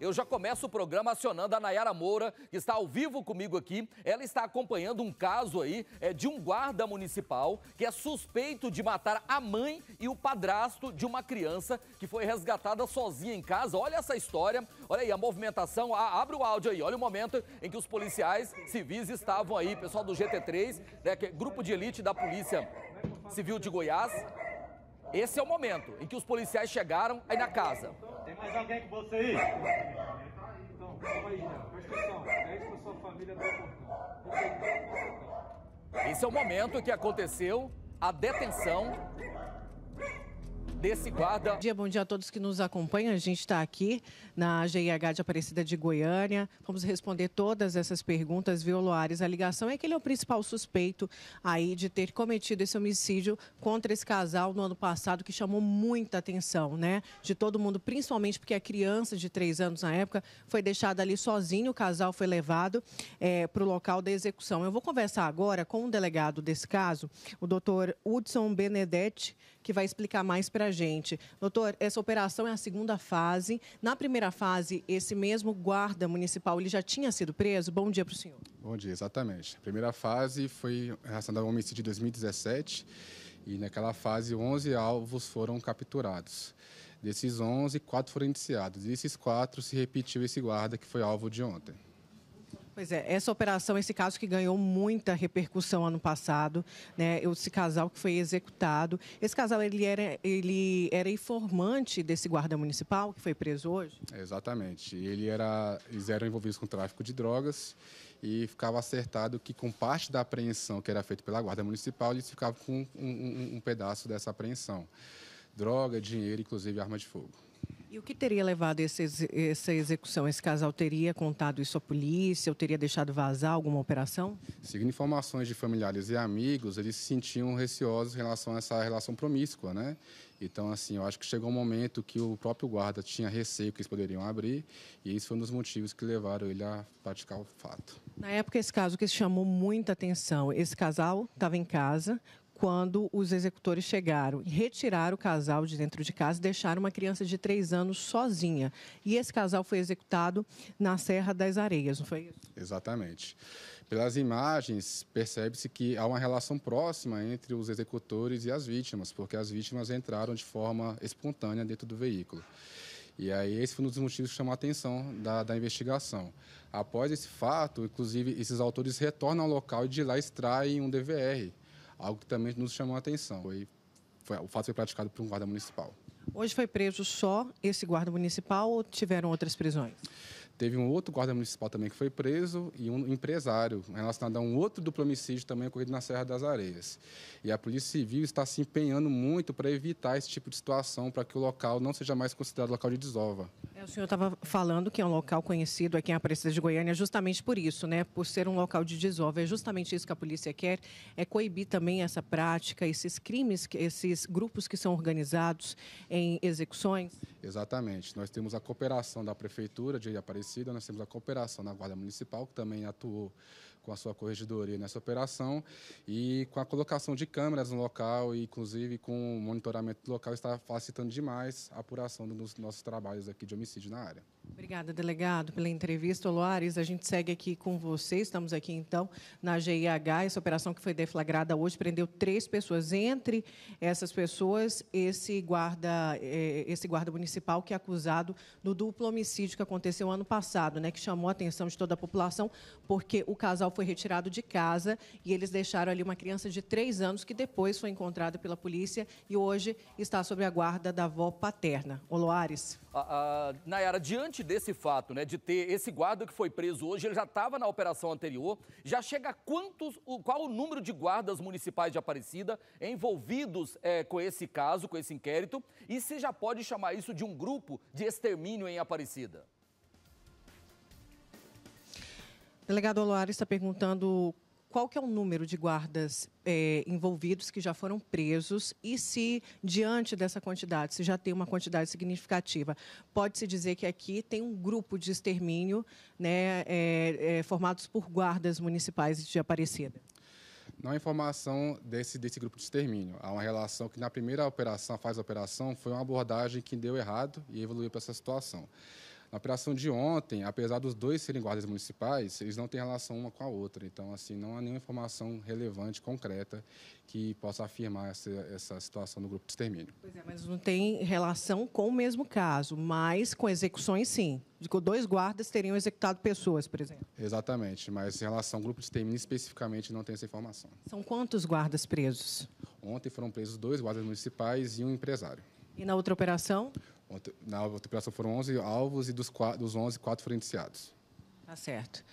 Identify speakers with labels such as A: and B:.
A: Eu já começo o programa acionando a Nayara Moura, que está ao vivo comigo aqui. Ela está acompanhando um caso aí é, de um guarda municipal que é suspeito de matar a mãe e o padrasto de uma criança que foi resgatada sozinha em casa. Olha essa história, olha aí a movimentação. Ah, abre o áudio aí, olha o momento em que os policiais civis estavam aí, pessoal do GT3, né, que é grupo de elite da Polícia Civil de Goiás. Esse é o momento em que os policiais chegaram aí na casa mais alguém com você aí? Então, calma aí, Léo. Presta atenção. Pede é a sua família tá do portão. Esse é o momento que aconteceu a detenção
B: desse guarda. Bom dia, bom dia a todos que nos acompanham. A gente está aqui na GIH de Aparecida de Goiânia. Vamos responder todas essas perguntas, viu, A ligação é que ele é o principal suspeito aí de ter cometido esse homicídio contra esse casal no ano passado, que chamou muita atenção, né? De todo mundo, principalmente porque a criança de três anos na época foi deixada ali sozinha, o casal foi levado é, para o local da execução. Eu vou conversar agora com o um delegado desse caso, o doutor Hudson Benedetti, que vai explicar mais para para a gente. Doutor, essa operação é a segunda fase. Na primeira fase, esse mesmo guarda municipal, ele já tinha sido preso? Bom dia para o senhor.
C: Bom dia, exatamente. A primeira fase foi relacionada ao homicídio de 2017 e naquela fase 11 alvos foram capturados. Desses 11, quatro foram indiciados. E esses quatro se repetiu esse guarda que foi alvo de ontem.
B: Pois é, essa operação, esse caso que ganhou muita repercussão ano passado, né? Esse casal que foi executado. Esse casal, ele era, ele era informante desse guarda municipal que foi preso hoje? É, exatamente.
C: Ele era, eles eram envolvidos com tráfico de drogas e ficava acertado que com parte da apreensão que era feita pela guarda municipal, eles ficavam com um, um, um pedaço dessa apreensão. Droga, dinheiro, inclusive arma de fogo.
B: E o que teria levado esse, essa execução? Esse casal teria contado isso à polícia ou teria deixado vazar alguma operação?
C: Seguindo informações de familiares e amigos, eles se sentiam receosos em relação a essa relação promíscua, né? Então, assim, eu acho que chegou um momento que o próprio guarda tinha receio que eles poderiam abrir e isso foi um dos motivos que levaram ele a praticar o fato.
B: Na época, esse caso que chamou muita atenção, esse casal estava em casa, quando os executores chegaram e retiraram o casal de dentro de casa e deixaram uma criança de três anos sozinha. E esse casal foi executado na Serra das Areias, não foi isso?
C: Exatamente. Pelas imagens, percebe-se que há uma relação próxima entre os executores e as vítimas, porque as vítimas entraram de forma espontânea dentro do veículo. E aí esse foi um dos motivos que chamou a atenção da, da investigação. Após esse fato, inclusive, esses autores retornam ao local e de lá extraem um DVR, Algo que também nos chamou a atenção. Foi, foi, o fato foi praticado por um guarda municipal.
B: Hoje foi preso só esse guarda municipal ou tiveram outras prisões?
C: Teve um outro guarda municipal também que foi preso e um empresário relacionado a um outro duplo homicídio também ocorrido na Serra das Areias. E a Polícia Civil está se empenhando muito para evitar esse tipo de situação, para que o local não seja mais considerado local de desova.
B: É, o senhor estava falando que é um local conhecido aqui em Aparecida de Goiânia justamente por isso, né? Por ser um local de desova. É justamente isso que a polícia quer, é coibir também essa prática, esses crimes, esses grupos que são organizados em execuções.
C: Exatamente. Nós temos a cooperação da Prefeitura de Aparecida fortalecida. Nós temos a cooperação na Guarda Municipal, que também atuou com a sua corregedoria nessa operação e com a colocação de câmeras no local e, inclusive, com o monitoramento do local, está facilitando demais a apuração dos nossos trabalhos aqui de homicídio na área.
B: Obrigada, delegado, pela entrevista. Loares, a gente segue aqui com você. Estamos aqui, então, na GIH. Essa operação que foi deflagrada hoje prendeu três pessoas. Entre essas pessoas, esse guarda, eh, esse guarda municipal que é acusado no duplo homicídio que aconteceu ano passado, né, que chamou a atenção de toda a população, porque o casal foi retirado de casa e eles deixaram ali uma criança de três anos que depois foi encontrada pela polícia e hoje está sob a guarda da avó paterna. Oloares.
A: Ah, ah, Nayara, diante desse fato, né, de ter esse guarda que foi preso hoje, ele já estava na operação anterior, já chega a quantos, qual o número de guardas municipais de Aparecida envolvidos é, com esse caso, com esse inquérito, e se já pode chamar isso de um grupo de extermínio em Aparecida?
B: Delegado Oloar está perguntando qual que é o número de guardas é, envolvidos que já foram presos e se, diante dessa quantidade, se já tem uma quantidade significativa, pode-se dizer que aqui tem um grupo de extermínio né, é, é, formados por guardas municipais de Aparecida?
C: Não há informação desse, desse grupo de extermínio. Há uma relação que, na primeira operação, a operação, foi uma abordagem que deu errado e evoluiu para essa situação. Na operação de ontem, apesar dos dois serem guardas municipais, eles não têm relação uma com a outra. Então, assim, não há nenhuma informação relevante, concreta, que possa afirmar essa, essa situação do grupo de extermínio.
B: Pois é, mas não tem relação com o mesmo caso, mas com execuções, sim. Dois guardas teriam executado pessoas, por exemplo.
C: Exatamente, mas em relação ao grupo de extermínio, especificamente, não tem essa informação. São quantos guardas presos? Ontem foram presos dois guardas municipais e um empresário. E na outra operação? Na operação foram 11 alvos e dos, 4, dos 11, 4 foram indiciados.
B: Tá certo.